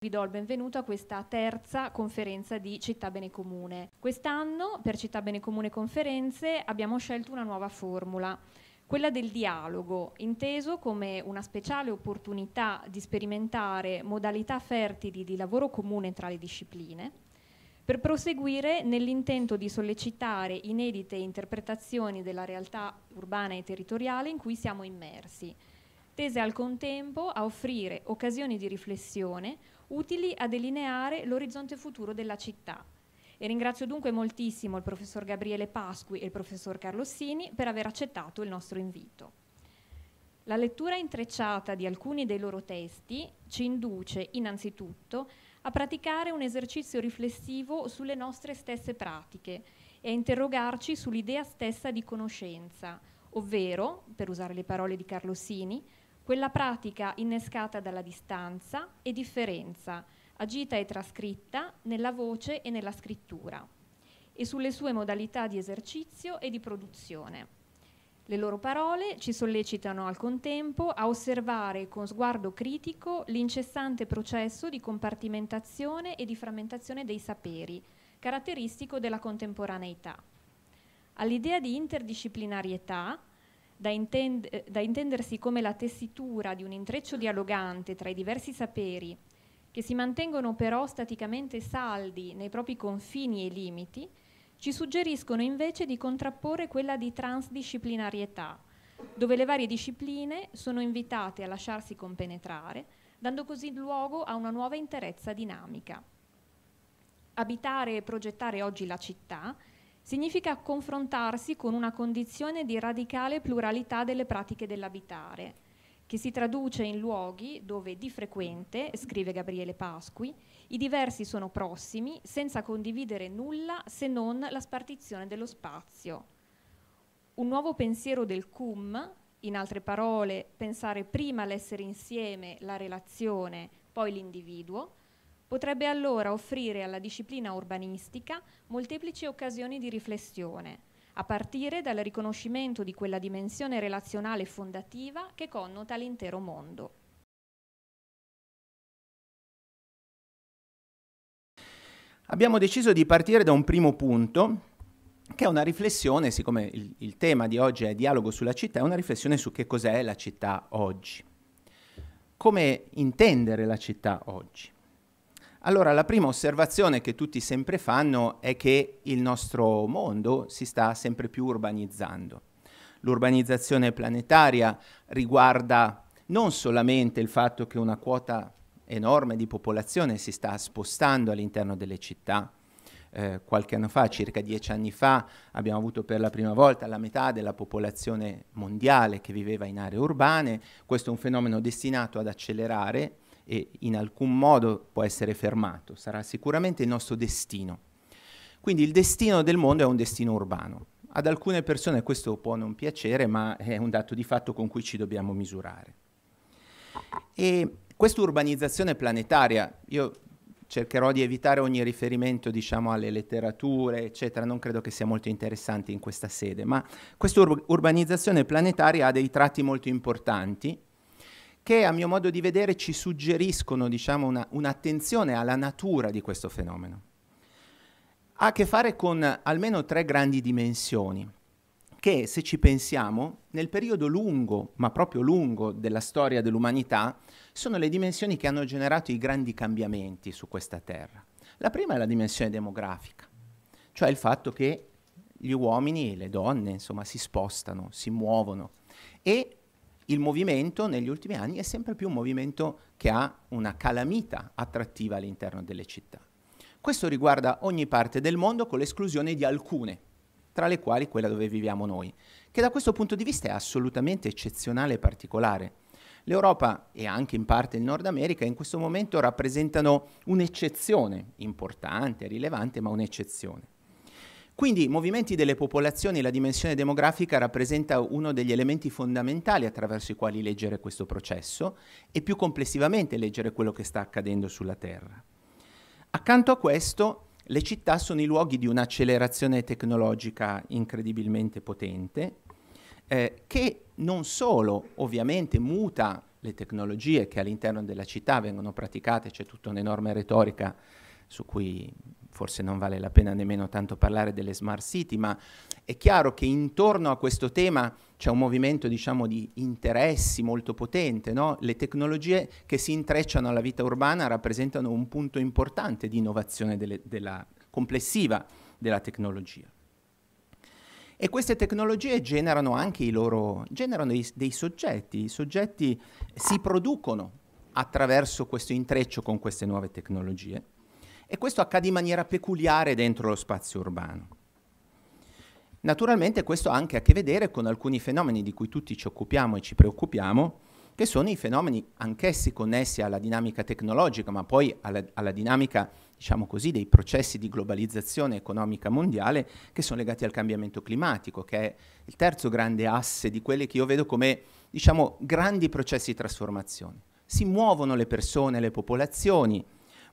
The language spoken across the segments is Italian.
Vi do il benvenuto a questa terza conferenza di Città Bene Comune. Quest'anno per Città Bene Comune Conferenze abbiamo scelto una nuova formula, quella del dialogo, inteso come una speciale opportunità di sperimentare modalità fertili di lavoro comune tra le discipline, per proseguire nell'intento di sollecitare inedite interpretazioni della realtà urbana e territoriale in cui siamo immersi, tese al contempo a offrire occasioni di riflessione utili a delineare l'orizzonte futuro della città. E ringrazio dunque moltissimo il professor Gabriele Pasqui e il professor Carlossini per aver accettato il nostro invito. La lettura intrecciata di alcuni dei loro testi ci induce innanzitutto a praticare un esercizio riflessivo sulle nostre stesse pratiche e a interrogarci sull'idea stessa di conoscenza, ovvero, per usare le parole di Carlossini, quella pratica innescata dalla distanza e differenza, agita e trascritta nella voce e nella scrittura, e sulle sue modalità di esercizio e di produzione. Le loro parole ci sollecitano al contempo a osservare con sguardo critico l'incessante processo di compartimentazione e di frammentazione dei saperi, caratteristico della contemporaneità. All'idea di interdisciplinarietà da, intend eh, da intendersi come la tessitura di un intreccio dialogante tra i diversi saperi, che si mantengono però staticamente saldi nei propri confini e limiti, ci suggeriscono invece di contrapporre quella di transdisciplinarietà, dove le varie discipline sono invitate a lasciarsi compenetrare, dando così luogo a una nuova interezza dinamica. Abitare e progettare oggi la città Significa confrontarsi con una condizione di radicale pluralità delle pratiche dell'abitare, che si traduce in luoghi dove di frequente, scrive Gabriele Pasqui, i diversi sono prossimi senza condividere nulla se non la spartizione dello spazio. Un nuovo pensiero del cum, in altre parole, pensare prima l'essere insieme, la relazione, poi l'individuo, potrebbe allora offrire alla disciplina urbanistica molteplici occasioni di riflessione, a partire dal riconoscimento di quella dimensione relazionale fondativa che connota l'intero mondo. Abbiamo deciso di partire da un primo punto, che è una riflessione, siccome il, il tema di oggi è dialogo sulla città, è una riflessione su che cos'è la città oggi, come intendere la città oggi. Allora, la prima osservazione che tutti sempre fanno è che il nostro mondo si sta sempre più urbanizzando. L'urbanizzazione planetaria riguarda non solamente il fatto che una quota enorme di popolazione si sta spostando all'interno delle città. Eh, qualche anno fa, circa dieci anni fa, abbiamo avuto per la prima volta la metà della popolazione mondiale che viveva in aree urbane. Questo è un fenomeno destinato ad accelerare e in alcun modo può essere fermato, sarà sicuramente il nostro destino. Quindi il destino del mondo è un destino urbano. Ad alcune persone questo può non piacere, ma è un dato di fatto con cui ci dobbiamo misurare. E questa urbanizzazione planetaria, io cercherò di evitare ogni riferimento diciamo, alle letterature, eccetera, non credo che sia molto interessante in questa sede, ma questa ur- urbanizzazione planetaria ha dei tratti molto importanti che a mio modo di vedere ci suggeriscono diciamo, una, un'attenzione alla natura di questo fenomeno. Ha a che fare con almeno tre grandi dimensioni che, se ci pensiamo, nel periodo lungo, ma proprio lungo, della storia dell'umanità, sono le dimensioni che hanno generato i grandi cambiamenti su questa Terra. La prima è la dimensione demografica, cioè il fatto che gli uomini e le donne, insomma, si spostano, si muovono e il movimento negli ultimi anni è sempre più un movimento che ha una calamita attrattiva all'interno delle città. Questo riguarda ogni parte del mondo con l'esclusione di alcune, tra le quali quella dove viviamo noi, che da questo punto di vista è assolutamente eccezionale e particolare. L'Europa e anche in parte il Nord America in questo momento rappresentano un'eccezione importante, rilevante, ma un'eccezione. Quindi i movimenti delle popolazioni e la dimensione demografica rappresenta uno degli elementi fondamentali attraverso i quali leggere questo processo e più complessivamente leggere quello che sta accadendo sulla Terra. Accanto a questo, le città sono i luoghi di un'accelerazione tecnologica incredibilmente potente, eh, che non solo ovviamente muta le tecnologie che all'interno della città vengono praticate, c'è tutta un'enorme retorica su cui forse non vale la pena nemmeno tanto parlare delle smart city, ma è chiaro che intorno a questo tema c'è un movimento diciamo, di interessi molto potente, no? le tecnologie che si intrecciano alla vita urbana rappresentano un punto importante di innovazione delle, della, complessiva della tecnologia. E queste tecnologie generano anche i loro, generano dei, dei soggetti, i soggetti si producono attraverso questo intreccio con queste nuove tecnologie e questo accade in maniera peculiare dentro lo spazio urbano. Naturalmente questo ha anche a che vedere con alcuni fenomeni di cui tutti ci occupiamo e ci preoccupiamo, che sono i fenomeni anch'essi connessi alla dinamica tecnologica, ma poi alla, alla dinamica, diciamo così, dei processi di globalizzazione economica mondiale che sono legati al cambiamento climatico, che è il terzo grande asse di quelli che io vedo come, diciamo, grandi processi di trasformazione. Si muovono le persone, le popolazioni,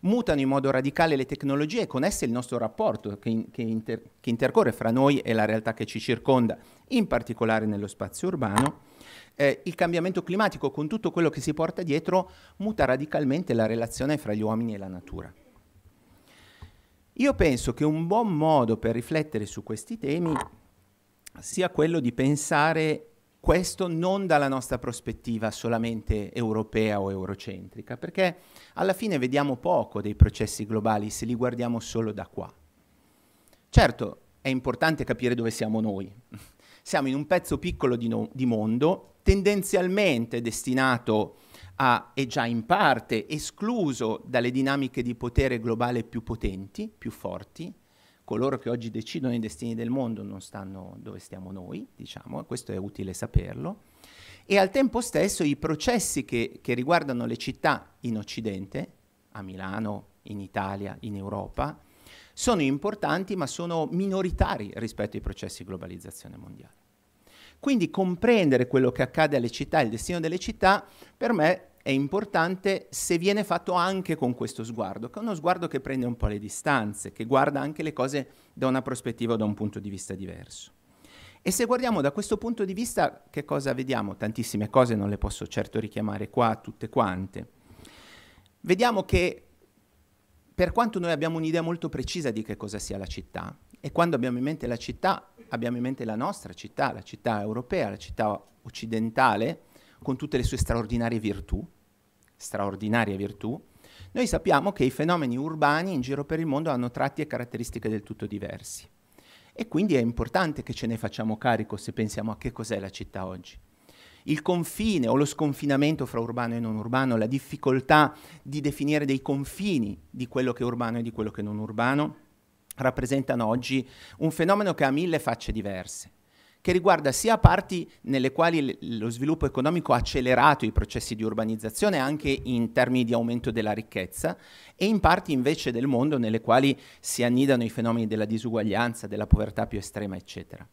mutano in modo radicale le tecnologie e con esse il nostro rapporto che, in, che, inter, che intercorre fra noi e la realtà che ci circonda, in particolare nello spazio urbano. Eh, il cambiamento climatico con tutto quello che si porta dietro muta radicalmente la relazione fra gli uomini e la natura. Io penso che un buon modo per riflettere su questi temi sia quello di pensare questo non dalla nostra prospettiva solamente europea o eurocentrica, perché alla fine vediamo poco dei processi globali se li guardiamo solo da qua. Certo, è importante capire dove siamo noi. Siamo in un pezzo piccolo di, no di mondo, tendenzialmente destinato a, e già in parte escluso dalle dinamiche di potere globale più potenti, più forti, coloro che oggi decidono i destini del mondo non stanno dove stiamo noi, diciamo, questo è utile saperlo, e al tempo stesso i processi che, che riguardano le città in Occidente, a Milano, in Italia, in Europa, sono importanti ma sono minoritari rispetto ai processi di globalizzazione mondiale. Quindi comprendere quello che accade alle città il destino delle città per me è importante se viene fatto anche con questo sguardo, che è uno sguardo che prende un po' le distanze, che guarda anche le cose da una prospettiva o da un punto di vista diverso. E se guardiamo da questo punto di vista, che cosa vediamo? Tantissime cose, non le posso certo richiamare qua tutte quante. Vediamo che per quanto noi abbiamo un'idea molto precisa di che cosa sia la città, e quando abbiamo in mente la città, abbiamo in mente la nostra città, la città europea, la città occidentale, con tutte le sue straordinarie virtù, straordinaria virtù, noi sappiamo che i fenomeni urbani in giro per il mondo hanno tratti e caratteristiche del tutto diversi. E quindi è importante che ce ne facciamo carico se pensiamo a che cos'è la città oggi. Il confine o lo sconfinamento fra urbano e non urbano, la difficoltà di definire dei confini di quello che è urbano e di quello che è non urbano, rappresentano oggi un fenomeno che ha mille facce diverse che riguarda sia parti nelle quali lo sviluppo economico ha accelerato i processi di urbanizzazione anche in termini di aumento della ricchezza e in parti invece del mondo nelle quali si annidano i fenomeni della disuguaglianza, della povertà più estrema, eccetera.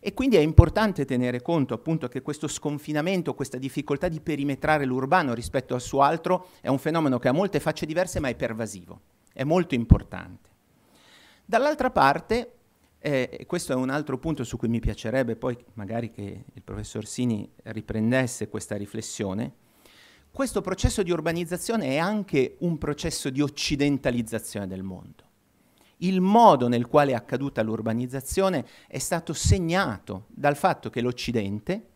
E quindi è importante tenere conto appunto che questo sconfinamento, questa difficoltà di perimetrare l'urbano rispetto al suo altro è un fenomeno che ha molte facce diverse ma è pervasivo, è molto importante. Dall'altra parte eh, e questo è un altro punto su cui mi piacerebbe poi magari che il professor Sini riprendesse questa riflessione. Questo processo di urbanizzazione è anche un processo di occidentalizzazione del mondo. Il modo nel quale è accaduta l'urbanizzazione è stato segnato dal fatto che l'Occidente,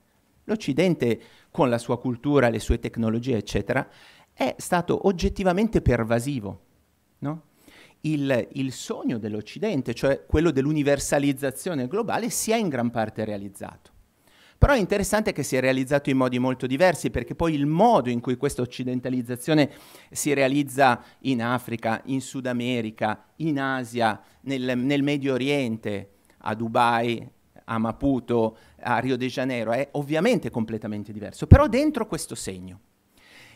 l'Occidente con la sua cultura, le sue tecnologie, eccetera, è stato oggettivamente pervasivo. No? il, il sogno dell'Occidente, cioè quello dell'universalizzazione globale, si è in gran parte realizzato. Però è interessante che si è realizzato in modi molto diversi, perché poi il modo in cui questa occidentalizzazione si realizza in Africa, in Sud America, in Asia, nel, nel Medio Oriente, a Dubai, a Maputo, a Rio de Janeiro, è ovviamente completamente diverso, però dentro questo segno.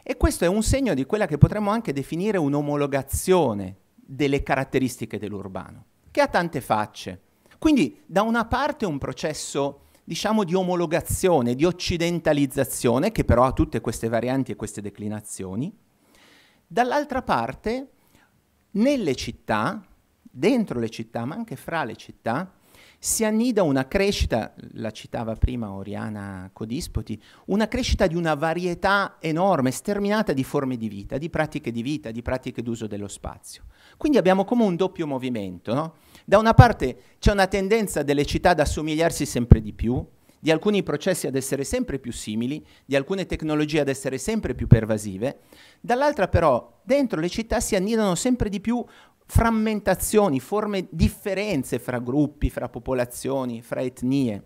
E questo è un segno di quella che potremmo anche definire un'omologazione delle caratteristiche dell'urbano, che ha tante facce. Quindi da una parte un processo diciamo di omologazione, di occidentalizzazione, che però ha tutte queste varianti e queste declinazioni, dall'altra parte nelle città, dentro le città, ma anche fra le città, si annida una crescita, la citava prima Oriana Codispoti, una crescita di una varietà enorme, sterminata di forme di vita, di pratiche di vita, di pratiche d'uso dello spazio. Quindi abbiamo come un doppio movimento. No? Da una parte c'è una tendenza delle città ad assomigliarsi sempre di più, di alcuni processi ad essere sempre più simili, di alcune tecnologie ad essere sempre più pervasive, dall'altra però dentro le città si annidano sempre di più frammentazioni, forme differenze fra gruppi, fra popolazioni, fra etnie.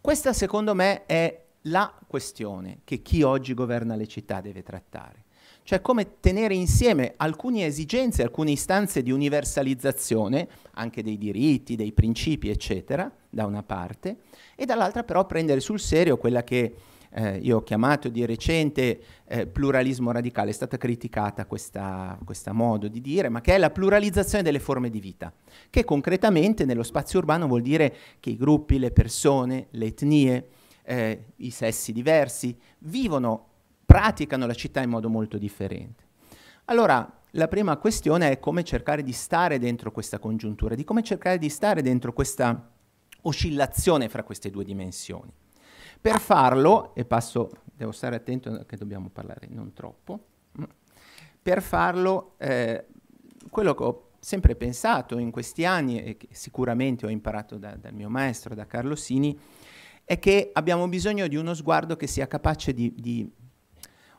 Questa secondo me è la questione che chi oggi governa le città deve trattare cioè come tenere insieme alcune esigenze, alcune istanze di universalizzazione, anche dei diritti, dei principi, eccetera, da una parte, e dall'altra però prendere sul serio quella che eh, io ho chiamato di recente eh, pluralismo radicale, è stata criticata questo modo di dire, ma che è la pluralizzazione delle forme di vita, che concretamente nello spazio urbano vuol dire che i gruppi, le persone, le etnie, eh, i sessi diversi vivono praticano la città in modo molto differente. Allora, la prima questione è come cercare di stare dentro questa congiuntura, di come cercare di stare dentro questa oscillazione fra queste due dimensioni. Per farlo, e passo, devo stare attento che dobbiamo parlare non troppo, mm, per farlo eh, quello che ho sempre pensato in questi anni e che sicuramente ho imparato da, dal mio maestro, da Carlo Sini, è che abbiamo bisogno di uno sguardo che sia capace di, di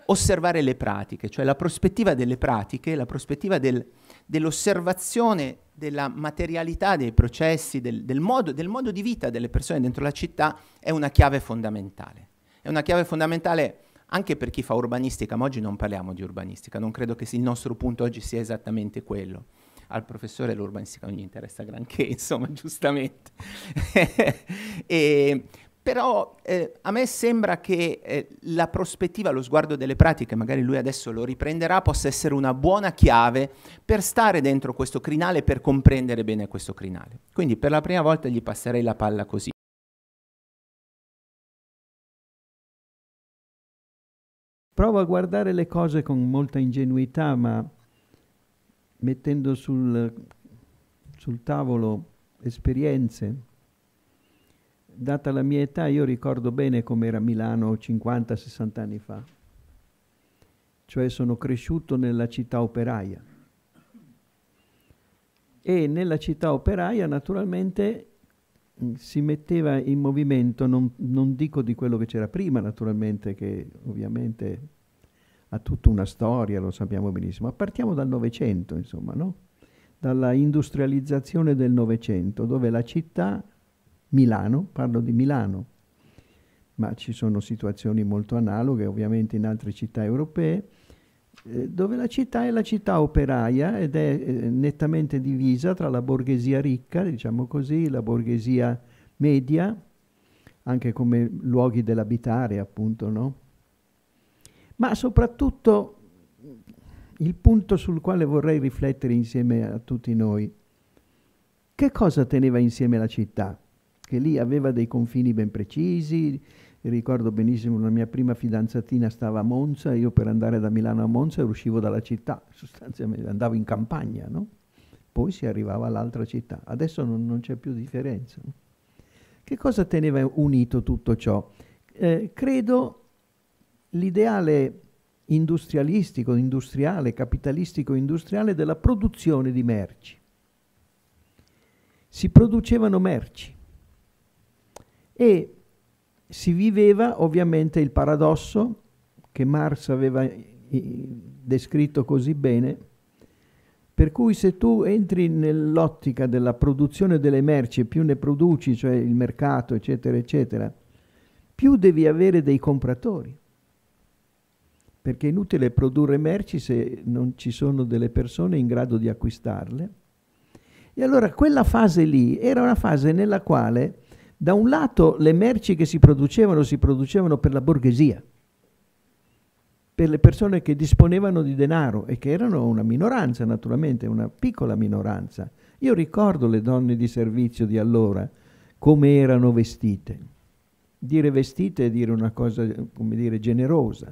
osservare le pratiche, cioè la prospettiva delle pratiche, la prospettiva del, dell'osservazione della materialità dei processi, del, del, modo, del modo di vita delle persone dentro la città è una chiave fondamentale. È una chiave fondamentale anche per chi fa urbanistica, ma oggi non parliamo di urbanistica, non credo che il nostro punto oggi sia esattamente quello al professore l'urbanistica non gli interessa granché, insomma, giustamente. e, però eh, a me sembra che eh, la prospettiva, lo sguardo delle pratiche, magari lui adesso lo riprenderà, possa essere una buona chiave per stare dentro questo crinale, per comprendere bene questo crinale. Quindi per la prima volta gli passerei la palla così. Provo a guardare le cose con molta ingenuità, ma mettendo sul, sul tavolo esperienze data la mia età, io ricordo bene com'era Milano 50-60 anni fa. Cioè sono cresciuto nella città operaia. E nella città operaia naturalmente mm, si metteva in movimento, non, non dico di quello che c'era prima naturalmente, che ovviamente ha tutta una storia, lo sappiamo benissimo, ma partiamo dal Novecento, insomma, no? dalla industrializzazione del Novecento, dove la città Milano, parlo di Milano, ma ci sono situazioni molto analoghe ovviamente in altre città europee, eh, dove la città è la città operaia ed è eh, nettamente divisa tra la borghesia ricca, diciamo così, la borghesia media, anche come luoghi dell'abitare, appunto, no? Ma soprattutto mm, il punto sul quale vorrei riflettere insieme a tutti noi, che cosa teneva insieme la città? che lì aveva dei confini ben precisi. Ricordo benissimo la mia prima fidanzatina stava a Monza, io per andare da Milano a Monza uscivo dalla città, sostanzialmente andavo in campagna, no? poi si arrivava all'altra città. Adesso non, non c'è più differenza. Che cosa teneva unito tutto ciò? Eh, credo l'ideale industrialistico, industriale, capitalistico, industriale della produzione di merci. Si producevano merci e si viveva ovviamente il paradosso che Marx aveva eh, descritto così bene, per cui se tu entri nell'ottica della produzione delle merci, più ne produci, cioè il mercato, eccetera, eccetera, più devi avere dei compratori. Perché è inutile produrre merci se non ci sono delle persone in grado di acquistarle. E allora quella fase lì era una fase nella quale da un lato le merci che si producevano si producevano per la borghesia, per le persone che disponevano di denaro e che erano una minoranza naturalmente, una piccola minoranza. Io ricordo le donne di servizio di allora, come erano vestite. Dire vestite è dire una cosa, come dire, generosa.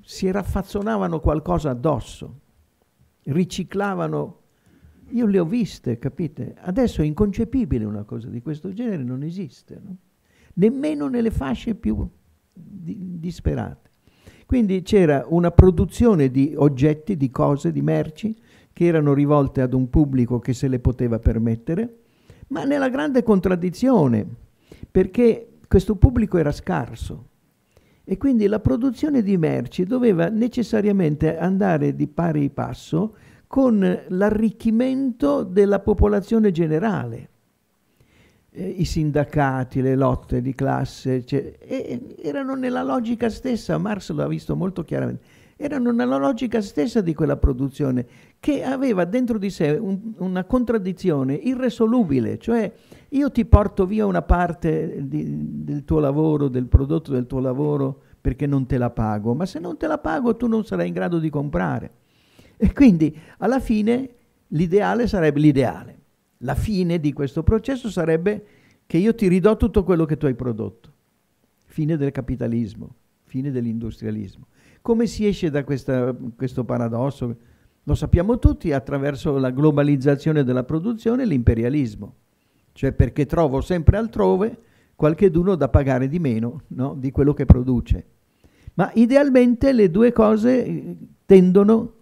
Si raffazzonavano qualcosa addosso, riciclavano io le ho viste, capite? Adesso è inconcepibile una cosa di questo genere, non esiste, no? nemmeno nelle fasce più di, disperate. Quindi c'era una produzione di oggetti, di cose, di merci che erano rivolte ad un pubblico che se le poteva permettere, ma nella grande contraddizione, perché questo pubblico era scarso e quindi la produzione di merci doveva necessariamente andare di pari passo con l'arricchimento della popolazione generale, eh, i sindacati, le lotte di classe, cioè, erano nella logica stessa, Marx lo ha visto molto chiaramente, erano nella logica stessa di quella produzione che aveva dentro di sé un, una contraddizione irresolubile, cioè io ti porto via una parte di, del tuo lavoro, del prodotto del tuo lavoro, perché non te la pago, ma se non te la pago tu non sarai in grado di comprare. E quindi alla fine l'ideale sarebbe l'ideale. La fine di questo processo sarebbe che io ti ridò tutto quello che tu hai prodotto. Fine del capitalismo, fine dell'industrialismo. Come si esce da questa, questo paradosso? Lo sappiamo tutti attraverso la globalizzazione della produzione e l'imperialismo. Cioè perché trovo sempre altrove qualcheduno da pagare di meno no? di quello che produce. Ma idealmente le due cose eh, tendono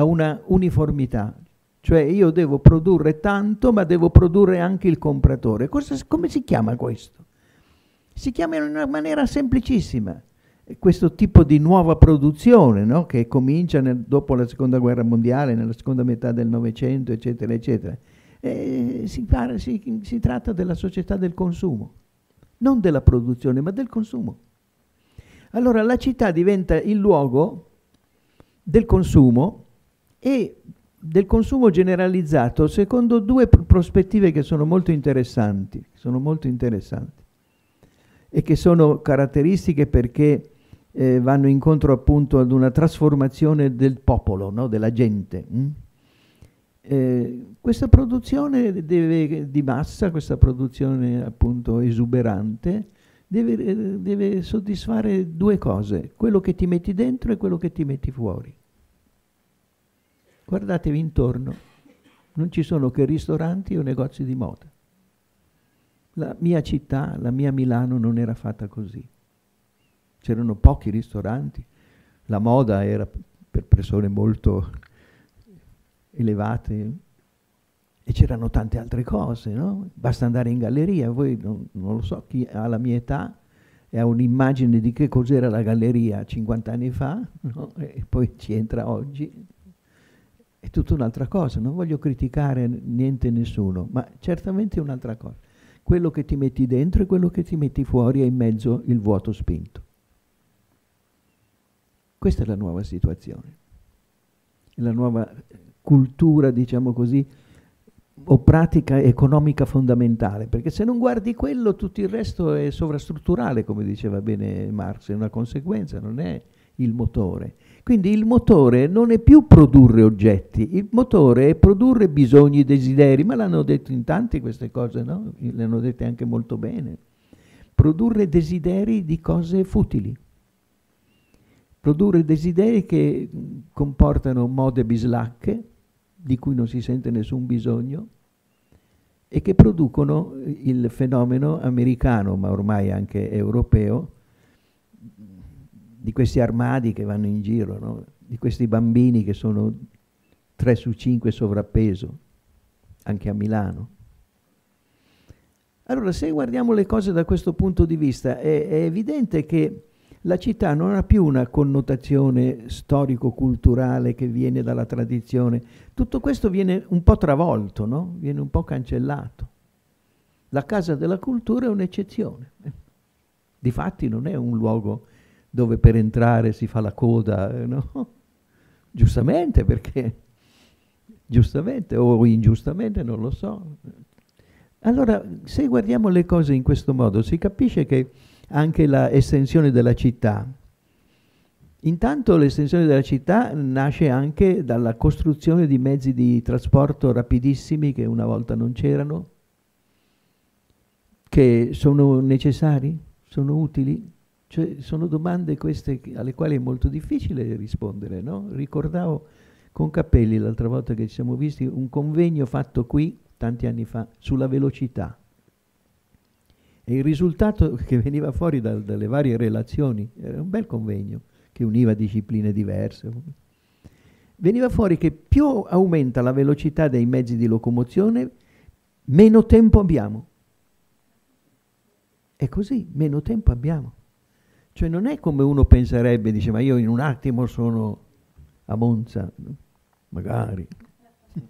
a una uniformità, cioè io devo produrre tanto ma devo produrre anche il compratore. Cosa, come si chiama questo? Si chiama in una maniera semplicissima questo tipo di nuova produzione no? che comincia nel, dopo la seconda guerra mondiale, nella seconda metà del Novecento, eccetera, eccetera. Si, pare, si, si tratta della società del consumo, non della produzione, ma del consumo. Allora la città diventa il luogo del consumo e del consumo generalizzato secondo due pr prospettive che sono molto interessanti, sono molto interessanti e che sono caratteristiche perché eh, vanno incontro appunto ad una trasformazione del popolo, no? della gente. Mm? Eh, questa produzione deve, di massa, questa produzione appunto esuberante, deve, eh, deve soddisfare due cose, quello che ti metti dentro e quello che ti metti fuori. Guardatevi intorno, non ci sono che ristoranti o negozi di moda. La mia città, la mia Milano non era fatta così. C'erano pochi ristoranti, la moda era per persone molto elevate e c'erano tante altre cose, no? Basta andare in galleria, voi non, non lo so chi ha la mia età e ha un'immagine di che cos'era la galleria 50 anni fa no? e poi ci entra oggi è tutta un'altra cosa, non voglio criticare niente e nessuno, ma certamente è un'altra cosa. Quello che ti metti dentro e quello che ti metti fuori è in mezzo il vuoto spinto. Questa è la nuova situazione, la nuova eh, cultura, diciamo così, o pratica economica fondamentale, perché se non guardi quello tutto il resto è sovrastrutturale, come diceva bene Marx, è una conseguenza, non è il motore. Quindi il motore non è più produrre oggetti, il motore è produrre bisogni, desideri, ma l'hanno detto in tanti queste cose, no? Le hanno dette anche molto bene. Produrre desideri di cose futili. Produrre desideri che comportano mode bislacche, di cui non si sente nessun bisogno, e che producono il fenomeno americano, ma ormai anche europeo, di questi armadi che vanno in giro, no? di questi bambini che sono 3 su 5 sovrappeso, anche a Milano. Allora, se guardiamo le cose da questo punto di vista, è, è evidente che la città non ha più una connotazione storico-culturale che viene dalla tradizione. Tutto questo viene un po' travolto, no? viene un po' cancellato. La Casa della Cultura è un'eccezione. Difatti non è un luogo dove per entrare si fa la coda, eh, no? Giustamente perché, giustamente o ingiustamente, non lo so. Allora, se guardiamo le cose in questo modo, si capisce che anche l'estensione della città, intanto l'estensione della città nasce anche dalla costruzione di mezzi di trasporto rapidissimi che una volta non c'erano, che sono necessari, sono utili, cioè, sono domande queste alle quali è molto difficile rispondere, no? Ricordavo con Cappelli l'altra volta che ci siamo visti un convegno fatto qui tanti anni fa sulla velocità. E il risultato che veniva fuori da, dalle varie relazioni, era un bel convegno che univa discipline diverse, veniva fuori che più aumenta la velocità dei mezzi di locomozione, meno tempo abbiamo. È così, meno tempo abbiamo. Cioè non è come uno penserebbe, dice ma io in un attimo sono a Monza, magari.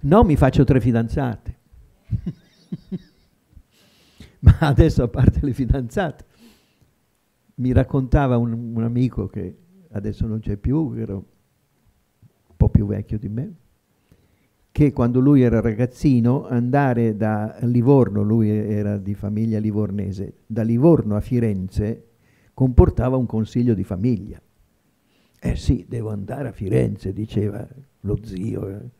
no, mi faccio tre fidanzate. ma adesso a parte le fidanzate, mi raccontava un, un amico che adesso non c'è più, che era un po' più vecchio di me, che quando lui era ragazzino andare da Livorno, lui era di famiglia livornese, da Livorno a Firenze comportava un consiglio di famiglia. Eh sì, devo andare a Firenze, diceva lo zio. Eh.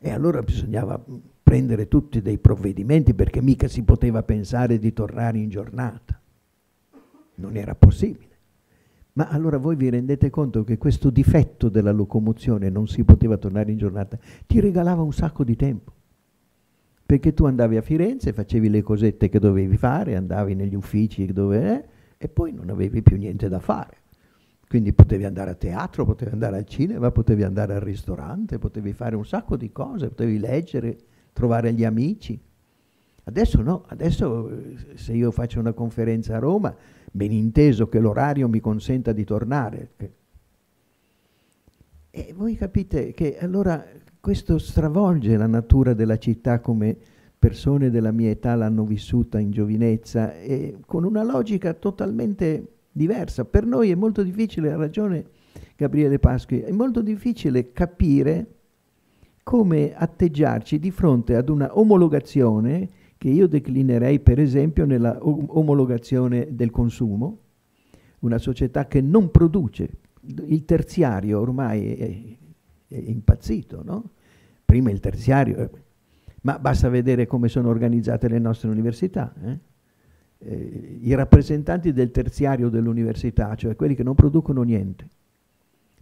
E allora bisognava prendere tutti dei provvedimenti perché mica si poteva pensare di tornare in giornata. Non era possibile. Ma allora voi vi rendete conto che questo difetto della locomozione non si poteva tornare in giornata, ti regalava un sacco di tempo. Perché tu andavi a Firenze, facevi le cosette che dovevi fare, andavi negli uffici dove eh, e poi non avevi più niente da fare. Quindi potevi andare a teatro, potevi andare al cinema, potevi andare al ristorante, potevi fare un sacco di cose, potevi leggere, trovare gli amici. Adesso no, adesso eh, se io faccio una conferenza a Roma ben inteso che l'orario mi consenta di tornare. E voi capite che allora questo stravolge la natura della città come persone della mia età l'hanno vissuta in giovinezza e con una logica totalmente diversa. Per noi è molto difficile, ha ragione Gabriele Pasqui, è molto difficile capire come atteggiarci di fronte ad una omologazione che io declinerei per esempio nella omologazione del consumo, una società che non produce, il terziario ormai è, è impazzito, no? prima il terziario, eh, ma basta vedere come sono organizzate le nostre università. Eh? Eh, I rappresentanti del terziario dell'università, cioè quelli che non producono niente,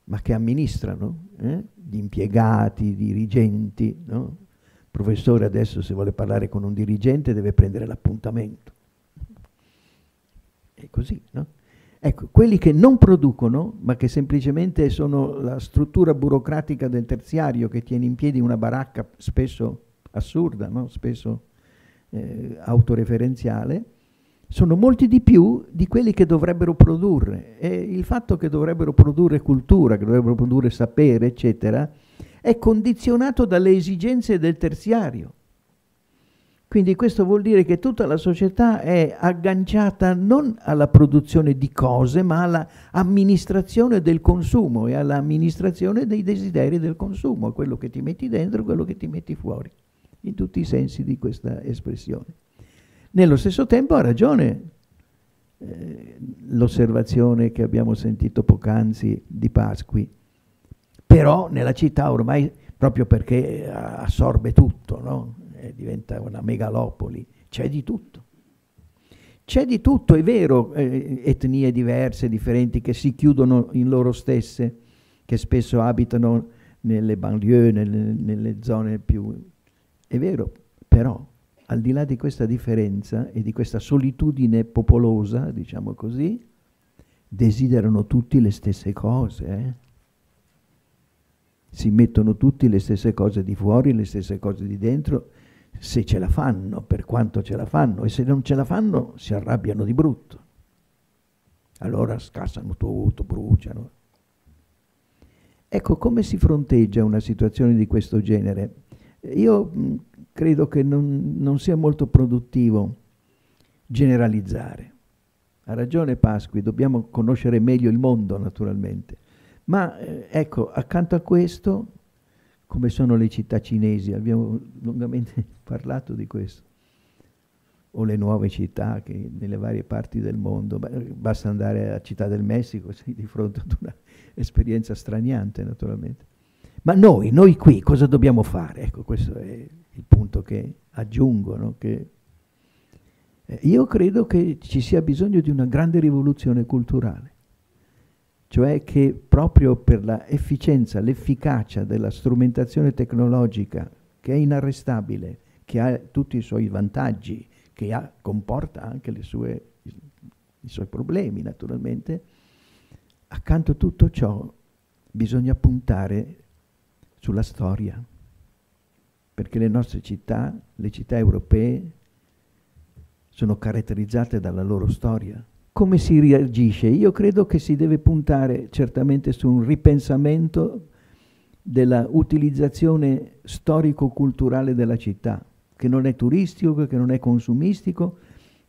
ma che amministrano, eh? gli impiegati, i dirigenti, no? professore adesso se vuole parlare con un dirigente deve prendere l'appuntamento. È così, no? Ecco, quelli che non producono, ma che semplicemente sono la struttura burocratica del terziario che tiene in piedi una baracca spesso assurda, no? spesso eh, autoreferenziale, sono molti di più di quelli che dovrebbero produrre. E il fatto che dovrebbero produrre cultura, che dovrebbero produrre sapere, eccetera, è condizionato dalle esigenze del terziario. Quindi questo vuol dire che tutta la società è agganciata non alla produzione di cose, ma all'amministrazione del consumo e all'amministrazione dei desideri del consumo, quello che ti metti dentro, e quello che ti metti fuori, in tutti i sensi di questa espressione. Nello stesso tempo ha ragione eh, l'osservazione che abbiamo sentito poc'anzi di Pasqui, però nella città ormai, proprio perché eh, assorbe tutto, no? Eh, diventa una megalopoli, c'è di tutto. C'è di tutto, è vero, eh, etnie diverse, differenti, che si chiudono in loro stesse, che spesso abitano nelle banlieue, nelle, nelle zone più... È vero, però al di là di questa differenza e di questa solitudine popolosa, diciamo così, desiderano tutti le stesse cose. Eh? si mettono tutti le stesse cose di fuori, le stesse cose di dentro, se ce la fanno, per quanto ce la fanno, e se non ce la fanno si arrabbiano di brutto. Allora scassano tutto, bruciano. Ecco, come si fronteggia una situazione di questo genere? Io mh, credo che non, non sia molto produttivo generalizzare. Ha ragione Pasqui, dobbiamo conoscere meglio il mondo naturalmente ma eh, ecco, accanto a questo, come sono le città cinesi, abbiamo lungamente parlato di questo, o le nuove città che nelle varie parti del mondo, eh, basta andare a Città del Messico, sei di fronte ad un'esperienza straniante naturalmente. Ma noi, noi qui, cosa dobbiamo fare? Ecco, questo è il punto che aggiungo, no? che eh, io credo che ci sia bisogno di una grande rivoluzione culturale cioè che proprio per l'efficienza, l'efficacia della strumentazione tecnologica, che è inarrestabile, che ha tutti i suoi vantaggi, che ha, comporta anche sue, i suoi problemi naturalmente, accanto a tutto ciò bisogna puntare sulla storia, perché le nostre città, le città europee, sono caratterizzate dalla loro storia, come si reagisce? Io credo che si deve puntare certamente su un ripensamento della utilizzazione storico-culturale della città, che non è turistico, che non è consumistico,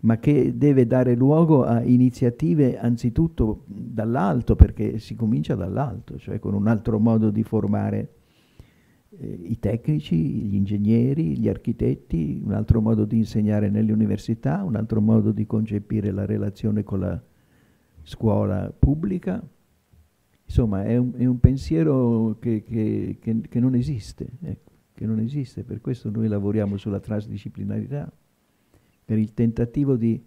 ma che deve dare luogo a iniziative anzitutto dall'alto, perché si comincia dall'alto, cioè con un altro modo di formare i tecnici, gli ingegneri, gli architetti, un altro modo di insegnare nelle università, un altro modo di concepire la relazione con la scuola pubblica. Insomma, è un, è un pensiero che, che, che, che, non esiste, ecco, che non esiste, per questo noi lavoriamo sulla transdisciplinarità, per il tentativo di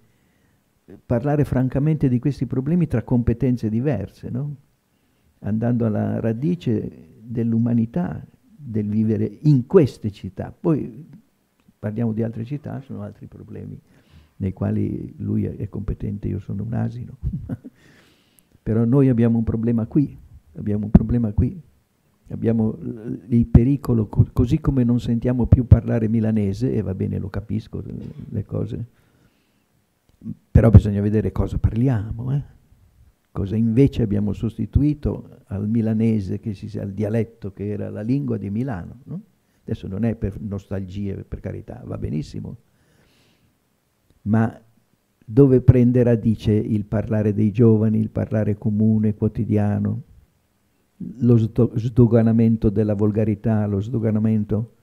parlare francamente di questi problemi tra competenze diverse, no? andando alla radice dell'umanità, del vivere in queste città. Poi parliamo di altre città, sono altri problemi nei quali lui è competente, io sono un asino. Però noi abbiamo un problema qui, abbiamo un problema qui. Abbiamo il pericolo, così come non sentiamo più parlare milanese, e va bene, lo capisco le cose, però bisogna vedere cosa parliamo. Eh? Cosa invece abbiamo sostituito al milanese, si, al dialetto che era la lingua di Milano? No? Adesso non è per nostalgie, per carità, va benissimo, ma dove prende radice il parlare dei giovani, il parlare comune, quotidiano, lo sdoganamento della volgarità, lo sdoganamento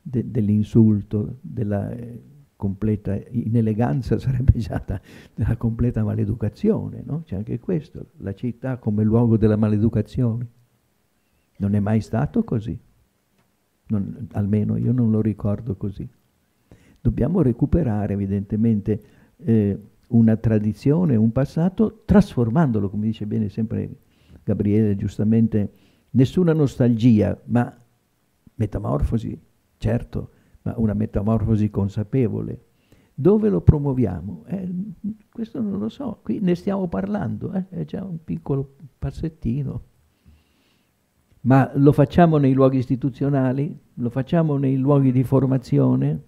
de dell'insulto, della... Eh, completa ineleganza sarebbe stata della completa maleducazione, no? C'è anche questo, la città come luogo della maleducazione. Non è mai stato così, non, almeno io non lo ricordo così. Dobbiamo recuperare evidentemente eh, una tradizione, un passato, trasformandolo, come dice bene sempre Gabriele giustamente, nessuna nostalgia, ma metamorfosi, certo, ma una metamorfosi consapevole. Dove lo promuoviamo? Eh, questo non lo so, qui ne stiamo parlando, eh? è già un piccolo passettino. Ma lo facciamo nei luoghi istituzionali? Lo facciamo nei luoghi di formazione?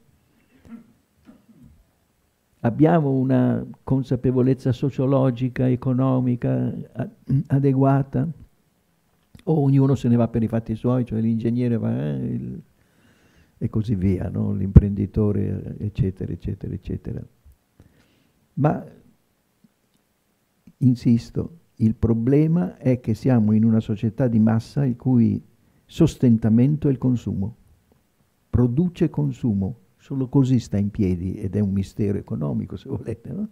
Abbiamo una consapevolezza sociologica, economica adeguata? O ognuno se ne va per i fatti suoi, cioè l'ingegnere va... Eh, e così via, no? l'imprenditore, eccetera, eccetera, eccetera. Ma, insisto, il problema è che siamo in una società di massa il cui sostentamento è il consumo. Produce consumo, solo così sta in piedi ed è un mistero economico se volete. No?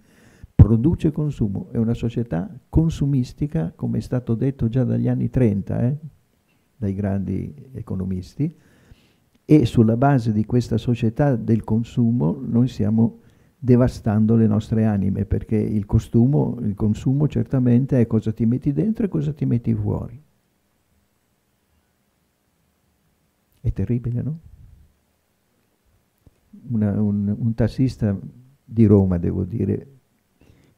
Produce consumo, è una società consumistica come è stato detto già dagli anni 30 eh? dai grandi economisti, e sulla base di questa società del consumo noi stiamo devastando le nostre anime perché il, costumo, il consumo certamente è cosa ti metti dentro e cosa ti metti fuori. È terribile, no? Una, un, un tassista di Roma, devo dire,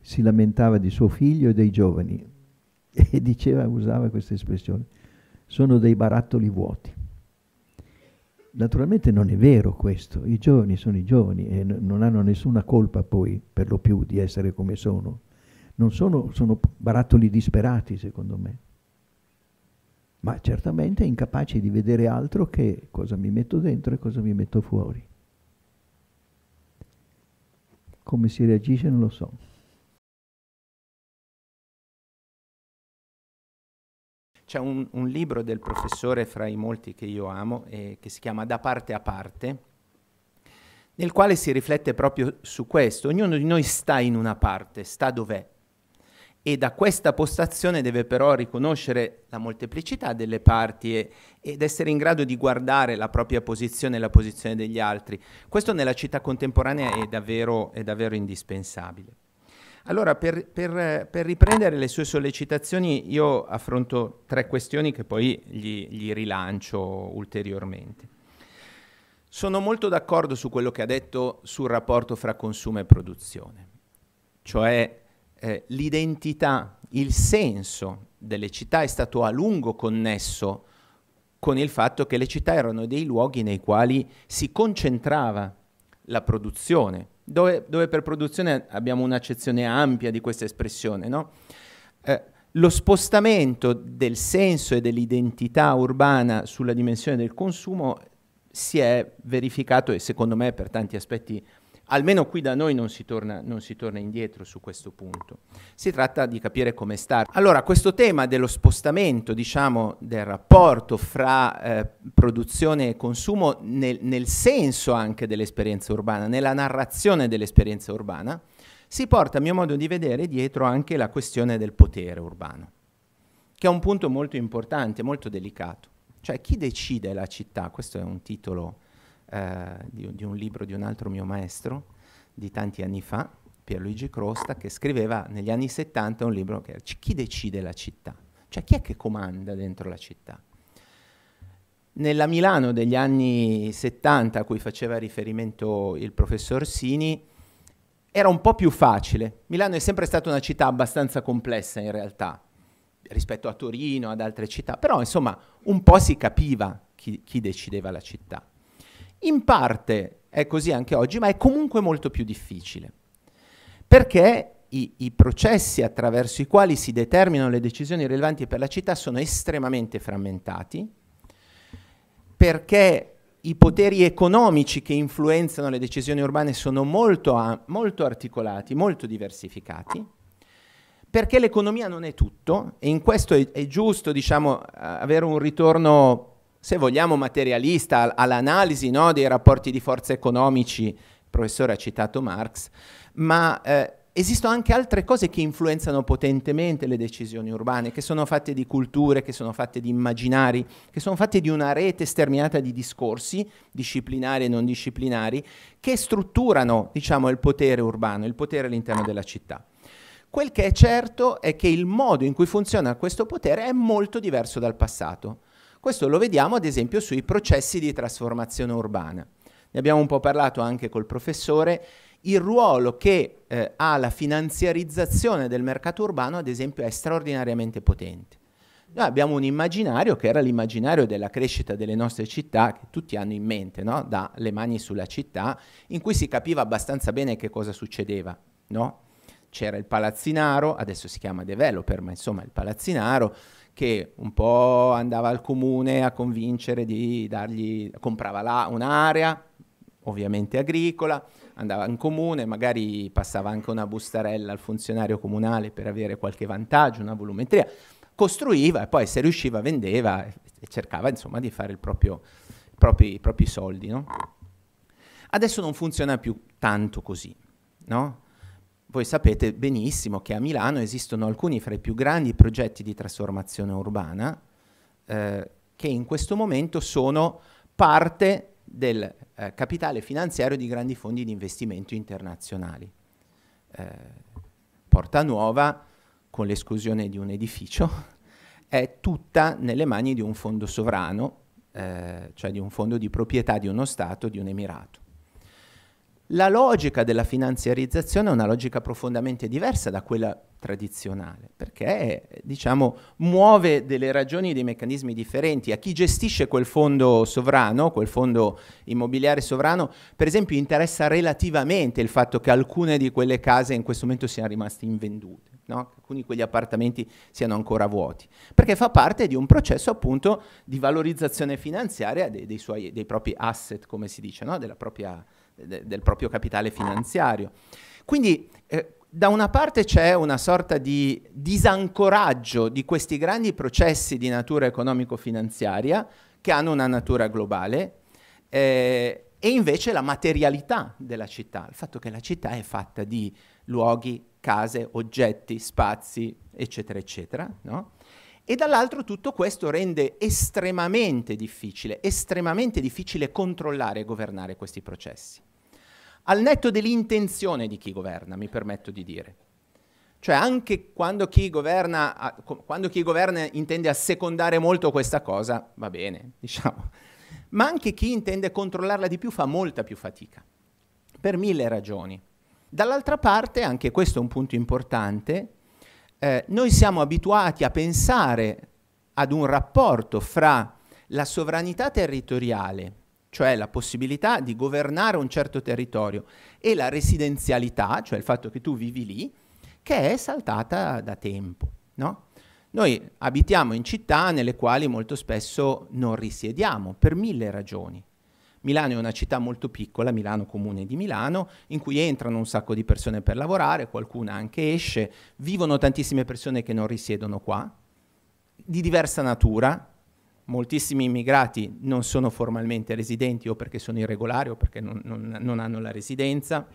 si lamentava di suo figlio e dei giovani e diceva, usava questa espressione, sono dei barattoli vuoti. Naturalmente non è vero questo, i giovani sono i giovani e non hanno nessuna colpa poi, per lo più, di essere come sono. Non sono, sono barattoli disperati, secondo me, ma certamente incapaci di vedere altro che cosa mi metto dentro e cosa mi metto fuori. Come si reagisce non lo so. C'è un, un, libro del professore, fra i molti che io amo, eh, che si chiama Da parte a parte, nel quale si riflette proprio su questo. Ognuno di noi sta in una parte, sta dov'è. E da questa postazione deve però riconoscere la molteplicità delle parti e, ed essere in grado di guardare la propria posizione e la posizione degli altri. Questo nella città contemporanea è davvero, è davvero indispensabile. Allora, per, per, per, riprendere le sue sollecitazioni, io affronto tre questioni che poi gli, gli rilancio ulteriormente. Sono molto d'accordo su quello che ha detto sul rapporto fra consumo e produzione, cioè eh, l'identità, il senso delle città è stato a lungo connesso con il fatto che le città erano dei luoghi nei quali si concentrava la produzione, dove, dove per produzione abbiamo un'accezione ampia di questa espressione, no? eh, lo spostamento del senso e dell'identità urbana sulla dimensione del consumo si è verificato e secondo me per tanti aspetti Almeno qui da noi non si, torna, non si torna indietro su questo punto. Si tratta di capire come stare. Allora, questo tema dello spostamento, diciamo, del rapporto fra eh, produzione e consumo nel, nel senso anche dell'esperienza urbana, nella narrazione dell'esperienza urbana, si porta, a mio modo di vedere, dietro anche la questione del potere urbano, che è un punto molto importante, molto delicato. Cioè, chi decide la città? Questo è un titolo eh, di, di, un libro di un altro mio maestro di tanti anni fa, Pierluigi Crosta, che scriveva negli anni 70 un libro che era Chi decide la città? Cioè chi è che comanda dentro la città? Nella Milano degli anni 70, a cui faceva riferimento il professor Sini, era un po' più facile. Milano è sempre stata una città abbastanza complessa in realtà, rispetto a Torino, ad altre città, però insomma un po' si capiva chi, chi decideva la città. In parte è così anche oggi, ma è comunque molto più difficile, perché i, i processi attraverso i quali si determinano le decisioni rilevanti per la città sono estremamente frammentati, perché i poteri economici che influenzano le decisioni urbane sono molto, molto articolati, molto diversificati, perché l'economia non è tutto e in questo è, è giusto diciamo, avere un ritorno se vogliamo, materialista all'analisi no, dei rapporti di forza economici, il professore ha citato Marx, ma eh, esistono anche altre cose che influenzano potentemente le decisioni urbane, che sono fatte di culture, che sono fatte di immaginari, che sono fatte di una rete sterminata di discorsi, disciplinari e non disciplinari, che strutturano diciamo, il potere urbano, il potere all'interno della città. Quel che è certo è che il modo in cui funziona questo potere è molto diverso dal passato. Questo lo vediamo ad esempio sui processi di trasformazione urbana. Ne abbiamo un po' parlato anche col professore, il ruolo che eh, ha la finanziarizzazione del mercato urbano ad esempio è straordinariamente potente. Noi abbiamo un immaginario che era l'immaginario della crescita delle nostre città, che tutti hanno in mente, no? da Le mani sulla città, in cui si capiva abbastanza bene che cosa succedeva. No? C'era il palazzinaro, adesso si chiama developer, ma insomma il palazzinaro, che un po' andava al comune a convincere di dargli, comprava là un'area, ovviamente agricola, andava in comune, magari passava anche una bustarella al funzionario comunale per avere qualche vantaggio, una volumetria, costruiva e poi se riusciva vendeva e cercava insomma di fare proprio, propri, i propri soldi. No? Adesso non funziona più tanto così, no? Voi sapete benissimo che a Milano esistono alcuni fra i più grandi progetti di trasformazione urbana eh, che in questo momento sono parte del eh, capitale finanziario di grandi fondi di investimento internazionali. Eh, Porta Nuova, con l'esclusione di un edificio, è tutta nelle mani di un fondo sovrano, eh, cioè di un fondo di proprietà di uno Stato, di un Emirato. La logica della finanziarizzazione è una logica profondamente diversa da quella tradizionale, perché diciamo, muove delle ragioni e dei meccanismi differenti. A chi gestisce quel fondo sovrano, quel fondo immobiliare sovrano, per esempio interessa relativamente il fatto che alcune di quelle case in questo momento siano rimaste invendute, no? alcuni di quegli appartamenti siano ancora vuoti, perché fa parte di un processo appunto di valorizzazione finanziaria dei, dei, suoi, dei propri asset, come si dice, no? della propria de, del proprio capitale finanziario. Quindi eh, da una parte c'è una sorta di disancoraggio di questi grandi processi di natura economico-finanziaria che hanno una natura globale eh, e invece la materialità della città, il fatto che la città è fatta di luoghi, case, oggetti, spazi, eccetera, eccetera. No? E dall'altro tutto questo rende estremamente difficile, estremamente difficile controllare e governare questi processi al netto dell'intenzione di chi governa, mi permetto di dire. Cioè anche quando chi governa, quando chi governa intende assecondare molto questa cosa, va bene, diciamo. Ma anche chi intende controllarla di più fa molta più fatica, per mille ragioni. Dall'altra parte, anche questo è un punto importante, eh, noi siamo abituati a pensare ad un rapporto fra la sovranità territoriale cioè la possibilità di governare un certo territorio, e la residenzialità, cioè il fatto che tu vivi lì, che è saltata da tempo. No? Noi abitiamo in città nelle quali molto spesso non risiediamo, per mille ragioni. Milano è una città molto piccola, Milano comune di Milano, in cui entrano un sacco di persone per lavorare, qualcuna anche esce, vivono tantissime persone che non risiedono qua, di diversa natura, moltissimi immigrati non sono formalmente residenti o perché sono irregolari o perché non, non, non hanno la residenza,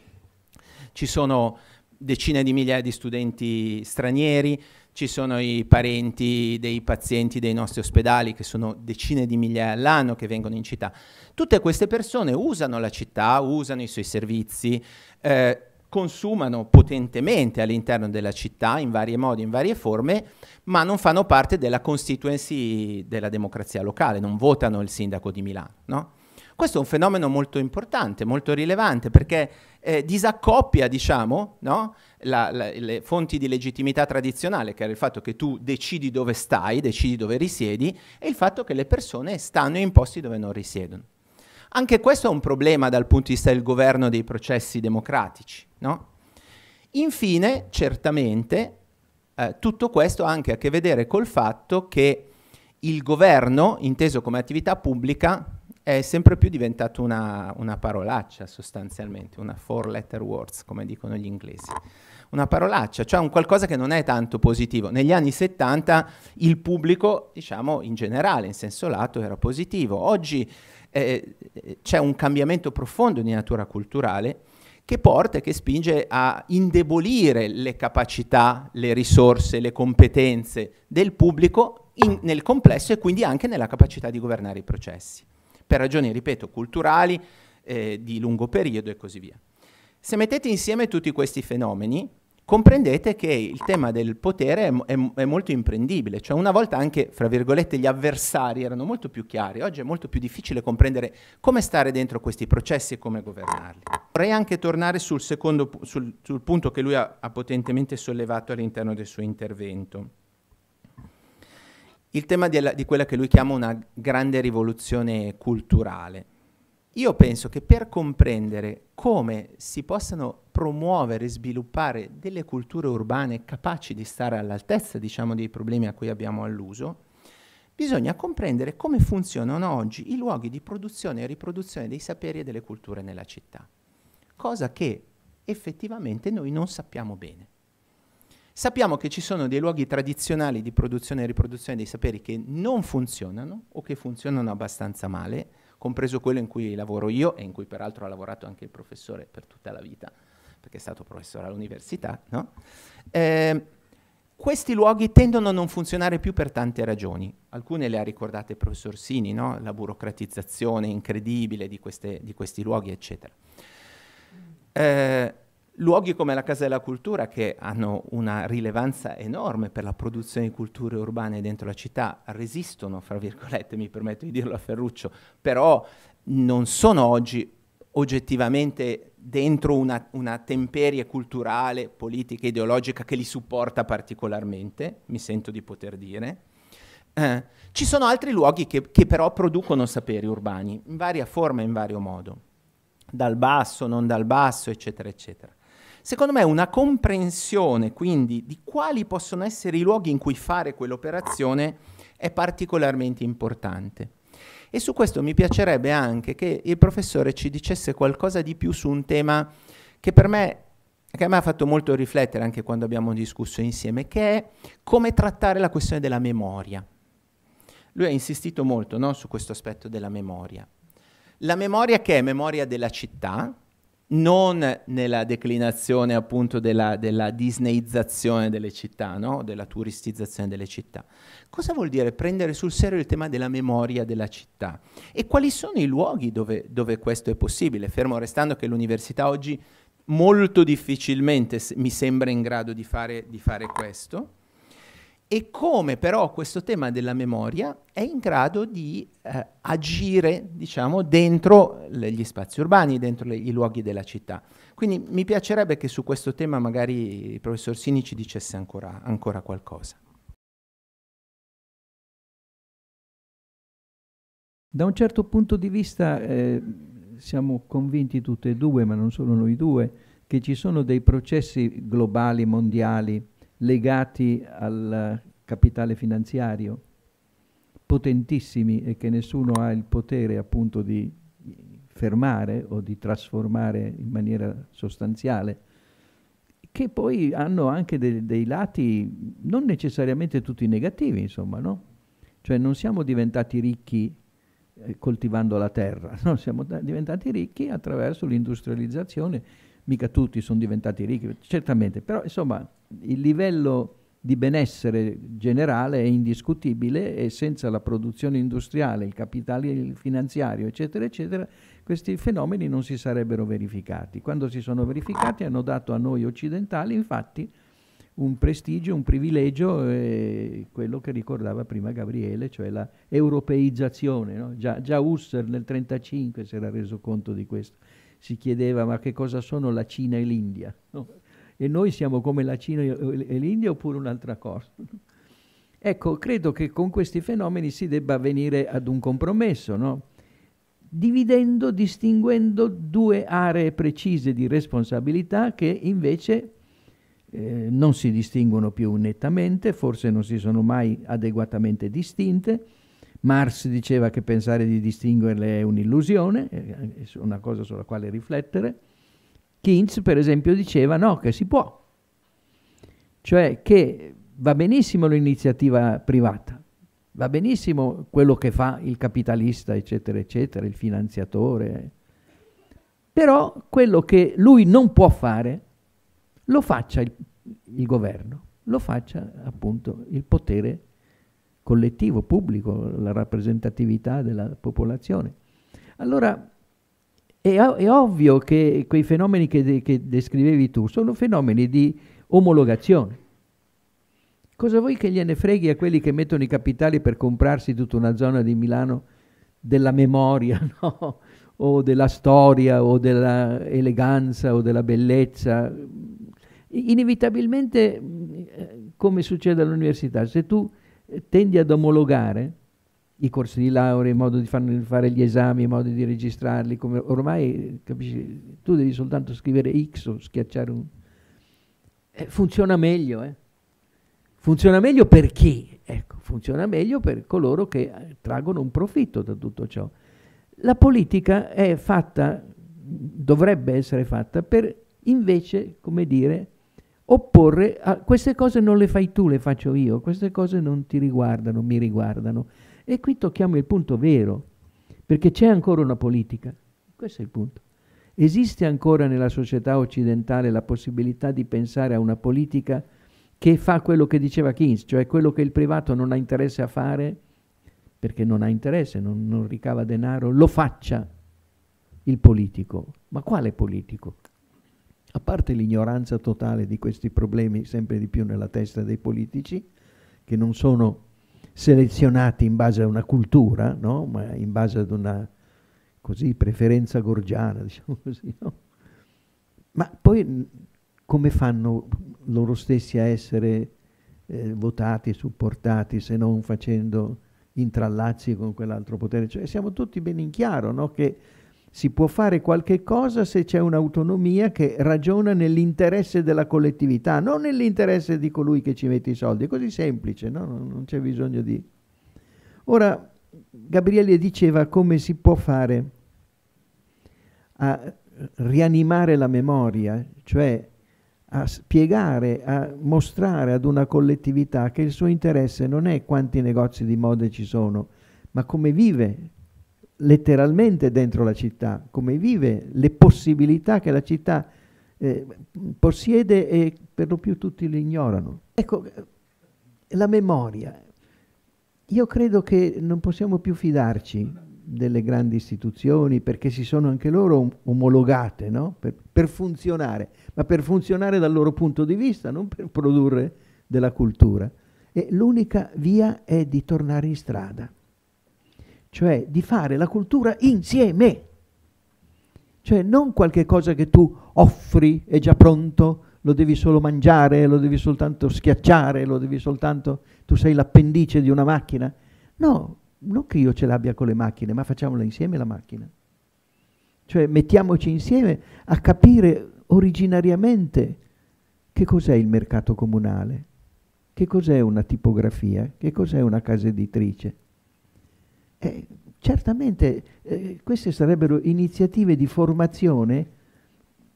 ci sono decine di migliaia di studenti stranieri, ci sono i parenti dei pazienti dei nostri ospedali, che sono decine di migliaia all'anno che vengono in città. Tutte queste persone usano la città, usano i suoi servizi, eh, consumano potentemente all'interno della città in vari modi, in varie forme, ma non fanno parte della constituency della democrazia locale, non votano il sindaco di Milano. No? Questo è un fenomeno molto importante, molto rilevante, perché eh, disaccoppia, diciamo, no? la, la, le fonti di legittimità tradizionale, che era il fatto che tu decidi dove stai, decidi dove risiedi, e il fatto che le persone stanno in posti dove non risiedono. Anche questo è un problema dal punto di vista del governo dei processi democratici. No? Infine, certamente, eh, tutto questo ha anche a che vedere col fatto che il governo, inteso come attività pubblica, è sempre più diventato una, una parolaccia sostanzialmente, una four letter words, come dicono gli inglesi una parolaccia, cioè un qualcosa che non è tanto positivo. Negli anni 70 il pubblico, diciamo in generale, in senso lato, era positivo. Oggi eh, eh, c'è un cambiamento profondo di natura culturale che porta e che spinge a indebolire le capacità, le risorse, le competenze del pubblico in, nel complesso e quindi anche nella capacità di governare i processi, per ragioni, ripeto, culturali, eh, di lungo periodo e così via. Se mettete insieme tutti questi fenomeni, comprendete che il tema del potere è, è, è, molto imprendibile, cioè una volta anche, fra virgolette, gli avversari erano molto più chiari, oggi è molto più difficile comprendere come stare dentro questi processi e come governarli. Vorrei anche tornare sul, secondo, sul, sul punto che lui ha, ha potentemente sollevato all'interno del suo intervento. Il tema della, di quella che lui chiama una grande rivoluzione culturale. Io penso che per comprendere come si possano promuovere e sviluppare delle culture urbane capaci di stare all'altezza diciamo, dei problemi a cui abbiamo all'uso, bisogna comprendere come funzionano oggi i luoghi di produzione e riproduzione dei saperi e delle culture nella città, cosa che effettivamente noi non sappiamo bene. Sappiamo che ci sono dei luoghi tradizionali di produzione e riproduzione dei saperi che non funzionano o che funzionano abbastanza male, compreso quello in cui lavoro io e in cui peraltro ha lavorato anche il professore per tutta la vita, perché è stato professore all'università, no? eh, questi luoghi tendono a non funzionare più per tante ragioni. Alcune le ha ricordate il professor Sini, no? la burocratizzazione incredibile di, queste, di, questi luoghi, eccetera. Eh, Luoghi come la Casa della Cultura che hanno una rilevanza enorme per la produzione di culture urbane dentro la città resistono, fra virgolette, mi permetto di dirlo a Ferruccio, però non sono oggi oggettivamente dentro una, una temperie culturale, politica, ideologica che li supporta particolarmente, mi sento di poter dire. Eh, ci sono altri luoghi che, che però producono saperi urbani, in varia forma e in vario modo, dal basso, non dal basso, eccetera, eccetera. Secondo me una comprensione quindi di quali possono essere i luoghi in cui fare quell'operazione è particolarmente importante. E su questo mi piacerebbe anche che il professore ci dicesse qualcosa di più su un tema che per me che a me ha fatto molto riflettere anche quando abbiamo discusso insieme, che è come trattare la questione della memoria. Lui ha insistito molto no, su questo aspetto della memoria. La memoria che è memoria della città, non nella declinazione appunto della, della disneyizzazione delle città, no? della turistizzazione delle città. Cosa vuol dire prendere sul serio il tema della memoria della città? E quali sono i luoghi dove, dove questo è possibile? Fermo restando che l'università oggi molto difficilmente mi sembra in grado di fare, di fare questo e come però questo tema della memoria è in grado di eh, agire, diciamo, dentro le, gli spazi urbani, dentro le, i luoghi della città. Quindi mi piacerebbe che su questo tema magari il professor Sini ci dicesse ancora, ancora qualcosa. Da un certo punto di vista eh, siamo convinti tutti e due, ma non solo noi due, che ci sono dei processi globali, mondiali, legati al capitale finanziario, potentissimi e che nessuno ha il potere appunto di fermare o di trasformare in maniera sostanziale, che poi hanno anche de dei lati non necessariamente tutti negativi, insomma, no? Cioè non siamo diventati ricchi eh, coltivando la terra, no? siamo diventati ricchi attraverso l'industrializzazione mica tutti sono diventati ricchi, certamente, però insomma il livello di benessere generale è indiscutibile e senza la produzione industriale, il capitale finanziario, eccetera, eccetera, questi fenomeni non si sarebbero verificati. Quando si sono verificati hanno dato a noi occidentali, infatti, un prestigio, un privilegio, eh, quello che ricordava prima Gabriele, cioè la europeizzazione. No? Già, già Husserl nel 1935 si era reso conto di questo si chiedeva ma che cosa sono la Cina e l'India? No? E noi siamo come la Cina e l'India oppure un'altra cosa? Ecco, credo che con questi fenomeni si debba venire ad un compromesso, no? dividendo, distinguendo due aree precise di responsabilità che invece eh, non si distinguono più nettamente, forse non si sono mai adeguatamente distinte, Marx diceva che pensare di distinguerle è un'illusione, eh, è una cosa sulla quale riflettere. Keynes, per esempio, diceva no, che si può. Cioè che va benissimo l'iniziativa privata, va benissimo quello che fa il capitalista, eccetera, eccetera, il finanziatore, però quello che lui non può fare lo faccia il, il governo, lo faccia appunto il potere collettivo, pubblico, la rappresentatività della popolazione. Allora è, è ovvio che quei fenomeni che, de, che descrivevi tu sono fenomeni di omologazione. Cosa vuoi che gliene freghi a quelli che mettono i capitali per comprarsi tutta una zona di Milano della memoria, no? o della storia, o dell'eleganza, o della bellezza? Inevitabilmente, mm, eh, come succede all'università, se tu tendi ad omologare i corsi di laurea, il modo di fare gli esami, i modi di registrarli, come ormai capisci, tu devi soltanto scrivere X o schiacciare un... Eh, funziona meglio, eh. Funziona meglio per chi? Ecco, funziona meglio per coloro che eh, traggono un profitto da tutto ciò. La politica è fatta, dovrebbe essere fatta per invece, come dire, opporre a ah, queste cose non le fai tu, le faccio io, queste cose non ti riguardano, mi riguardano. E qui tocchiamo il punto vero, perché c'è ancora una politica, questo è il punto. Esiste ancora nella società occidentale la possibilità di pensare a una politica che fa quello che diceva Keynes, cioè quello che il privato non ha interesse a fare, perché non ha interesse, non, non ricava denaro, lo faccia il politico. Ma quale politico? a parte l'ignoranza totale di questi problemi sempre di più nella testa dei politici, che non sono selezionati in base a una cultura, no? ma in base ad una così, preferenza gorgiana, diciamo così. No? Ma poi come fanno loro stessi a essere eh, votati, supportati, se non facendo intrallazzi con quell'altro potere? Cioè, siamo tutti ben in chiaro no? che si può fare qualche cosa se c'è un'autonomia che ragiona nell'interesse della collettività, non nell'interesse di colui che ci mette i soldi. È così semplice, no? non c'è bisogno di... Ora, Gabriele diceva come si può fare a rianimare la memoria, cioè a spiegare, a mostrare ad una collettività che il suo interesse non è quanti negozi di mode ci sono, ma come vive letteralmente dentro la città, come vive, le possibilità che la città eh, possiede e per lo più tutti le ignorano. Ecco, la memoria. Io credo che non possiamo più fidarci delle grandi istituzioni perché si sono anche loro omologate no? per, per funzionare, ma per funzionare dal loro punto di vista, non per produrre della cultura. E l'unica via è di tornare in strada cioè di fare la cultura insieme, cioè non qualche cosa che tu offri, è già pronto, lo devi solo mangiare, lo devi soltanto schiacciare, lo devi soltanto, tu sei l'appendice di una macchina. No, non che io ce l'abbia con le macchine, ma facciamola insieme la macchina. Cioè mettiamoci insieme a capire originariamente che cos'è il mercato comunale, che cos'è una tipografia, che cos'è una casa editrice. Eh, certamente eh, queste sarebbero iniziative di formazione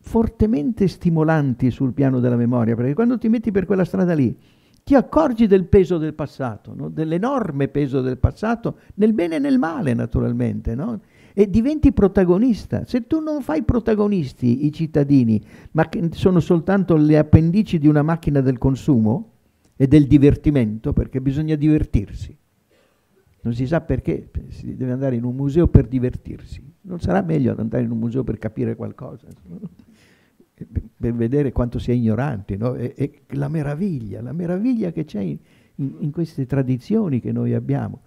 fortemente stimolanti sul piano della memoria, perché quando ti metti per quella strada lì ti accorgi del peso del passato, no? dell'enorme peso del passato, nel bene e nel male naturalmente, no? e diventi protagonista. Se tu non fai protagonisti i cittadini, ma che sono soltanto le appendici di una macchina del consumo e del divertimento, perché bisogna divertirsi, non si sa perché si deve andare in un museo per divertirsi. Non sarà meglio andare in un museo per capire qualcosa, per vedere quanto si è ignoranti, no? e, e, la meraviglia, la meraviglia che c'è in, in queste tradizioni che noi abbiamo.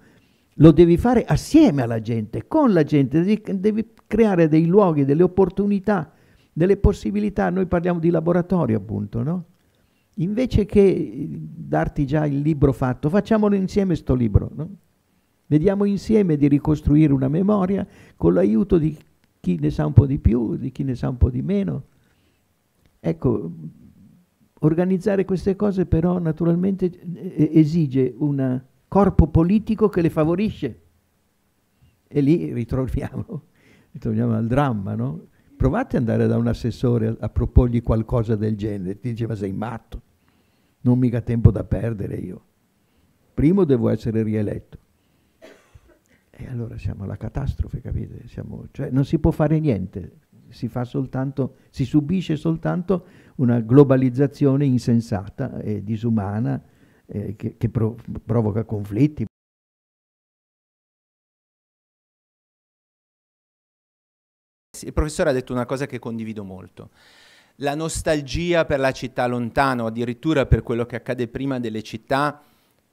Lo devi fare assieme alla gente, con la gente, devi, devi creare dei luoghi, delle opportunità, delle possibilità. Noi parliamo di laboratorio, appunto, no? Invece che darti già il libro fatto, facciamolo insieme sto libro, no? Vediamo insieme di ricostruire una memoria con l'aiuto di chi ne sa un po' di più, di chi ne sa un po' di meno. Ecco, organizzare queste cose però naturalmente eh, eh, esige un corpo politico che le favorisce. E lì ritroviamo, ritroviamo al dramma, no? Provate ad andare da un assessore a, a proporgli qualcosa del genere, ti diceva sei matto, non ho mica tempo da perdere io. Primo devo essere rieletto e allora siamo alla catastrofe, capite? Siamo, cioè non si può fare niente, si, soltanto, si subisce soltanto una globalizzazione insensata e disumana eh, che, che pro, provoca conflitti, Il professore ha detto una cosa che condivido molto. La nostalgia per la città lontana, o addirittura per quello che accade prima delle città,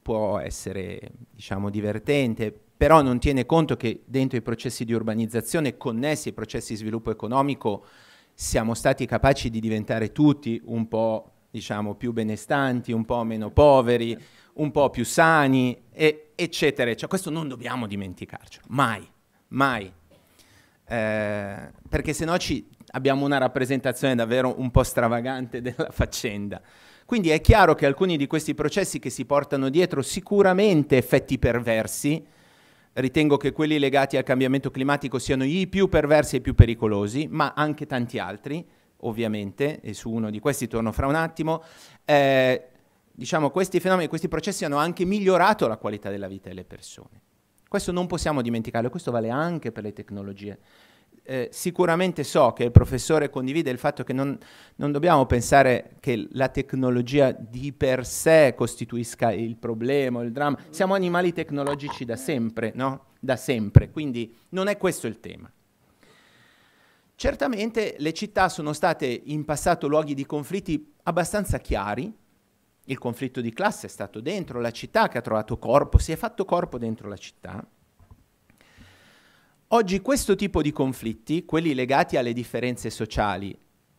può essere, diciamo, divertente, però non tiene conto che dentro i processi di urbanizzazione connessi ai processi di sviluppo economico siamo stati capaci di diventare tutti un po' diciamo, più benestanti, un po' meno poveri, un po' più sani, e, eccetera. Cioè, questo non dobbiamo dimenticarci, mai, mai. Eh, perché sennò no abbiamo una rappresentazione davvero un po' stravagante della faccenda. Quindi è chiaro che alcuni di questi processi che si portano dietro sicuramente effetti perversi, Ritengo che quelli legati al cambiamento climatico siano i più perversi e i più pericolosi, ma anche tanti altri, ovviamente, e su uno di questi torno fra un attimo. Eh, diciamo, questi fenomeni, questi processi hanno anche migliorato la qualità della vita delle persone. Questo non possiamo dimenticarlo, questo vale anche per le tecnologie eh, sicuramente so che il professore condivide il fatto che non, non, dobbiamo pensare che la tecnologia di per sé costituisca il problema, il dramma. Siamo animali tecnologici da sempre, no? Da sempre, quindi non è questo il tema. Certamente le città sono state in passato luoghi di conflitti abbastanza chiari, il conflitto di classe è stato dentro la città che ha trovato corpo, si è fatto corpo dentro la città, Oggi questo tipo di conflitti, quelli legati alle differenze sociali,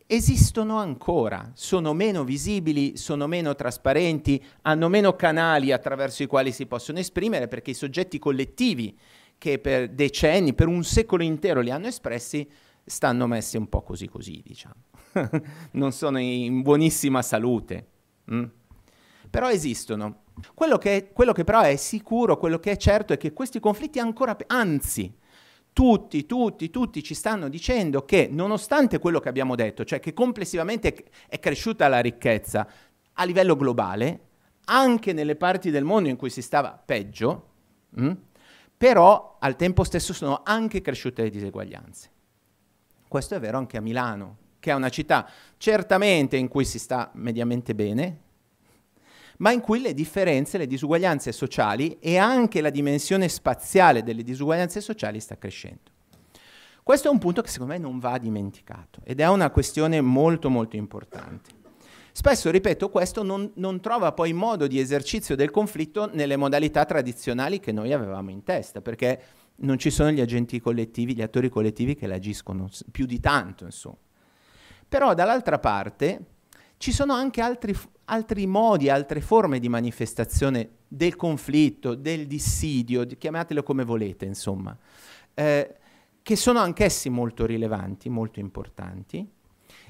esistono ancora, sono meno visibili, sono meno trasparenti, hanno meno canali attraverso i quali si possono esprimere perché i soggetti collettivi che per decenni, per un secolo intero li hanno espressi, stanno messi un po' così così, diciamo. non sono in buonissima salute. Mm? Però esistono. Quello che, quello che però è sicuro, quello che è certo è che questi conflitti ancora, anzi, tutti, tutti, tutti ci stanno dicendo che nonostante quello che abbiamo detto, cioè che complessivamente è cresciuta la ricchezza a livello globale, anche nelle parti del mondo in cui si stava peggio, mh, mm, però al tempo stesso sono anche cresciute le diseguaglianze. Questo è vero anche a Milano, che è una città certamente in cui si sta mediamente bene, ma in cui le differenze, le disuguaglianze sociali e anche la dimensione spaziale delle disuguaglianze sociali sta crescendo. Questo è un punto che secondo me non va dimenticato ed è una questione molto molto importante. Spesso, ripeto, questo non, non, trova poi modo di esercizio del conflitto nelle modalità tradizionali che noi avevamo in testa, perché non ci sono gli agenti collettivi, gli attori collettivi che l'agiscono più di tanto, insomma. Però dall'altra parte ci sono anche altri, altri modi, altre forme di manifestazione del conflitto, del dissidio, chiamatelo come volete, insomma, eh, che sono anch'essi molto rilevanti, molto importanti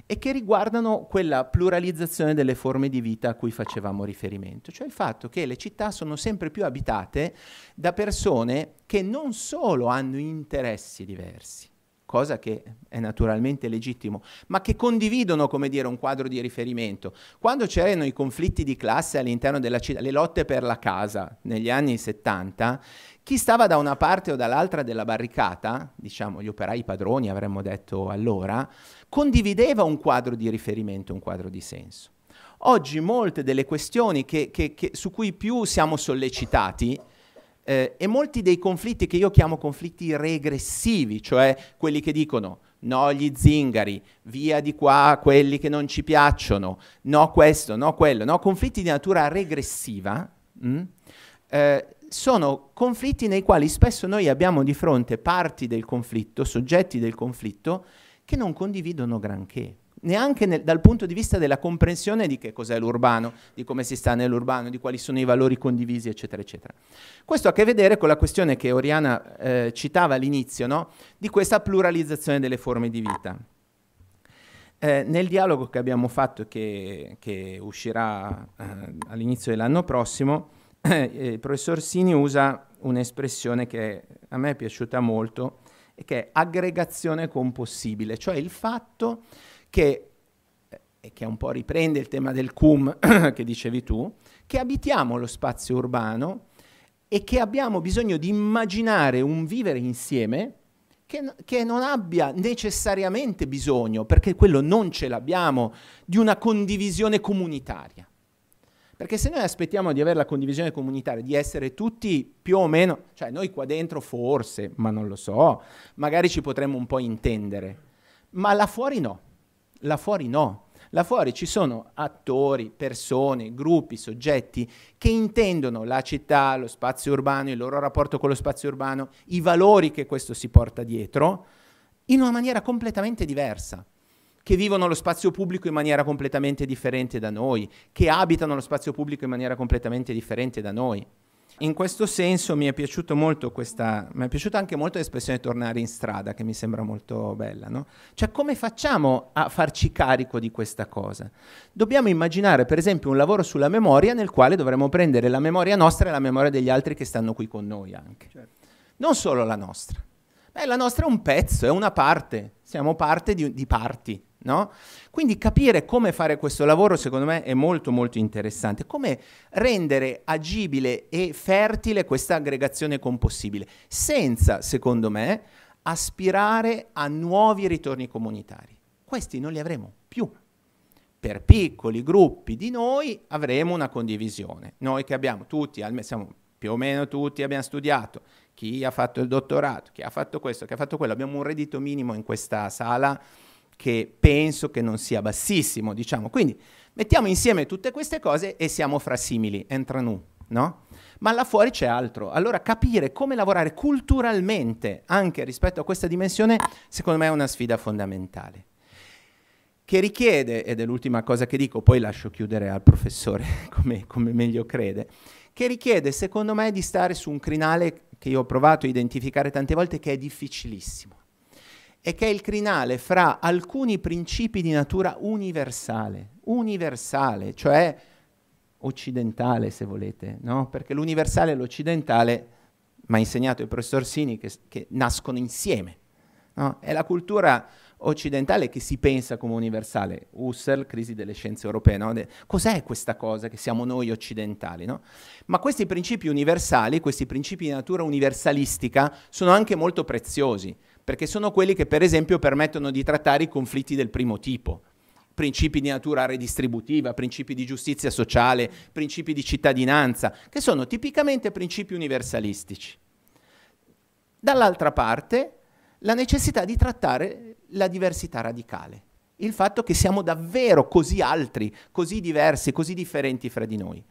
e che riguardano quella pluralizzazione delle forme di vita a cui facevamo riferimento, cioè il fatto che le città sono sempre più abitate da persone che non solo hanno interessi diversi, cosa che è naturalmente legittimo, ma che condividono, come dire, un quadro di riferimento. Quando c'erano i conflitti di classe all'interno della città, le lotte per la casa negli anni 70, chi stava da una parte o dall'altra della barricata, diciamo gli operai padroni avremmo detto allora, condivideva un quadro di riferimento, un quadro di senso. Oggi molte delle questioni che, che, che, su cui più siamo sollecitati, eh, e molti dei conflitti che io chiamo conflitti regressivi, cioè quelli che dicono no gli zingari, via di qua quelli che non ci piacciono, no questo, no quello, no conflitti di natura regressiva, mh, mm, eh, sono conflitti nei quali spesso noi abbiamo di fronte parti del conflitto, soggetti del conflitto, che non condividono granché neanche nel, dal punto di vista della comprensione di che cos'è l'urbano, di come si sta nell'urbano, di quali sono i valori condivisi, eccetera, eccetera. Questo ha a che vedere con la questione che Oriana eh, citava all'inizio, no? di questa pluralizzazione delle forme di vita. Eh, nel dialogo che abbiamo fatto e che, che, uscirà eh, all'inizio dell'anno prossimo, eh, il professor Sini usa un'espressione che a me è piaciuta molto, che è aggregazione compossibile, cioè il fatto che, e eh, che un po' riprende il tema del cum che dicevi tu, che abitiamo lo spazio urbano e che abbiamo bisogno di immaginare un vivere insieme che, che, non abbia necessariamente bisogno, perché quello non ce l'abbiamo, di una condivisione comunitaria. Perché se noi aspettiamo di avere la condivisione comunitaria, di essere tutti più o meno, cioè noi qua dentro forse, ma non lo so, magari ci potremmo un po' intendere, ma là fuori no. Là fuori no. Là fuori ci sono attori, persone, gruppi, soggetti che intendono la città, lo spazio urbano, il loro rapporto con lo spazio urbano, i valori che questo si porta dietro, in una maniera completamente diversa che vivono lo spazio pubblico in maniera completamente differente da noi, che abitano lo spazio pubblico in maniera completamente differente da noi. In questo senso mi è piaciuta molto questa, mi è piaciuta anche molto l'espressione tornare in strada, che mi sembra molto bella, no? Cioè come facciamo a farci carico di questa cosa? Dobbiamo immaginare per esempio un lavoro sulla memoria nel quale dovremmo prendere la memoria nostra e la memoria degli altri che stanno qui con noi anche. Certo. Non solo la nostra. Beh, la nostra è un pezzo, è una parte, siamo parte di, di parti No? Quindi capire come fare questo lavoro secondo me è molto molto interessante, come rendere agibile e fertile questa aggregazione compossibile, senza secondo me aspirare a nuovi ritorni comunitari. Questi non li avremo più. Per piccoli gruppi di noi avremo una condivisione. Noi che abbiamo tutti, siamo più o meno tutti, abbiamo studiato, chi ha fatto il dottorato, chi ha fatto questo, chi ha fatto quello, abbiamo un reddito minimo in questa sala che penso che non sia bassissimo, diciamo. Quindi mettiamo insieme tutte queste cose e siamo fra simili, entra nu, no? Ma là fuori c'è altro. Allora capire come lavorare culturalmente anche rispetto a questa dimensione, secondo me è una sfida fondamentale. Che richiede, ed è l'ultima cosa che dico, poi lascio chiudere al professore come, come meglio crede, che richiede secondo me di stare su un crinale che io ho provato a identificare tante volte che è difficilissimo e che è il crinale fra alcuni principi di natura universale, universale, cioè occidentale se volete, no? perché l'universale e l'occidentale, mi ha insegnato il professor Sini, che, che nascono insieme. No? È la cultura occidentale che si pensa come universale, Husserl, crisi delle scienze europee, no? De cos'è questa cosa che siamo noi occidentali? No? Ma questi principi universali, questi principi di natura universalistica, sono anche molto preziosi, perché sono quelli che per esempio permettono di trattare i conflitti del primo tipo, principi di natura redistributiva, principi di giustizia sociale, principi di cittadinanza, che sono tipicamente principi universalistici. Dall'altra parte, la necessità di trattare la diversità radicale, il fatto che siamo davvero così altri, così diversi, così differenti fra di noi.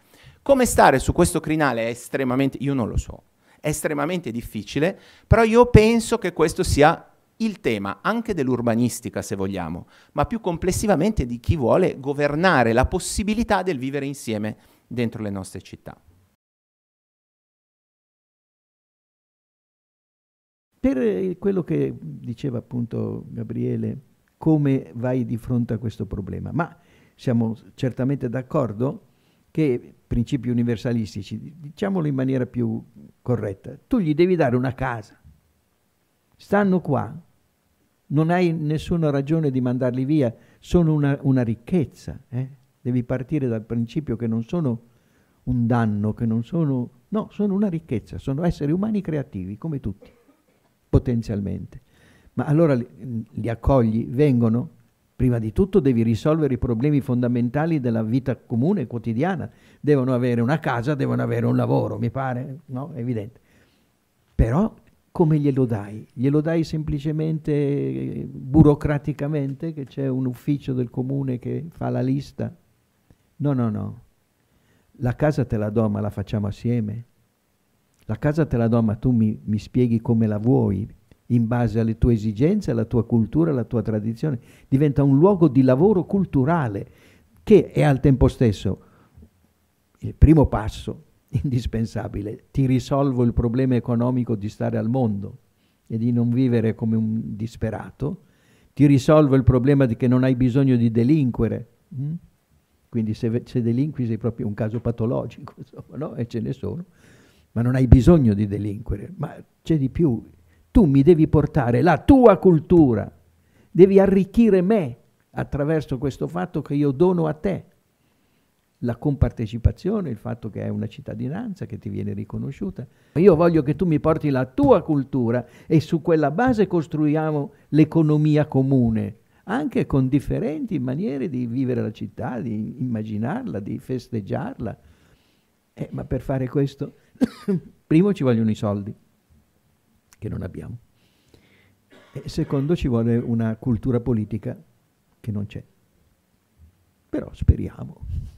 Come stare su questo crinale è estremamente... io non lo so, estremamente difficile, però io penso che questo sia il tema anche dell'urbanistica, se vogliamo, ma più complessivamente di chi vuole governare la possibilità del vivere insieme dentro le nostre città. Per eh, quello che diceva appunto Gabriele, come vai di fronte a questo problema? Ma siamo certamente d'accordo che principi universalistici, diciamolo in maniera più corretta, tu gli devi dare una casa, stanno qua, non hai nessuna ragione di mandarli via, sono una, una ricchezza, eh? devi partire dal principio che non sono un danno, che non sono, no, sono una ricchezza, sono esseri umani creativi come tutti, potenzialmente. Ma allora li, li accogli, vengono, Prima di tutto devi risolvere i problemi fondamentali della vita comune, quotidiana. Devono avere una casa, devono avere un lavoro, mi pare, no? È evidente. Però come glielo dai? Glielo dai semplicemente burocraticamente, che c'è un ufficio del comune che fa la lista? No, no, no. La casa te la do, ma la facciamo assieme. La casa te la do, ma tu mi, mi spieghi come la vuoi, in base alle tue esigenze, alla tua cultura, alla tua tradizione. Diventa un luogo di lavoro culturale che è al tempo stesso il primo passo indispensabile. Ti risolvo il problema economico di stare al mondo e di non vivere come un disperato. Ti risolvo il problema di che non hai bisogno di delinquere. Mm? Quindi se, se, delinqui sei proprio un caso patologico, insomma, no? E ce ne sono. Ma non hai bisogno di delinquere. Ma c'è di più, tu mi devi portare la tua cultura, devi arricchire me attraverso questo fatto che io dono a te. La compartecipazione, il fatto che è una cittadinanza che ti viene riconosciuta. Io voglio che tu mi porti la tua cultura e su quella base costruiamo l'economia comune, anche con differenti maniere di vivere la città, di immaginarla, di festeggiarla. Eh, ma per fare questo, primo ci vogliono i soldi che non abbiamo. E secondo ci vuole una cultura politica che non c'è. Però speriamo.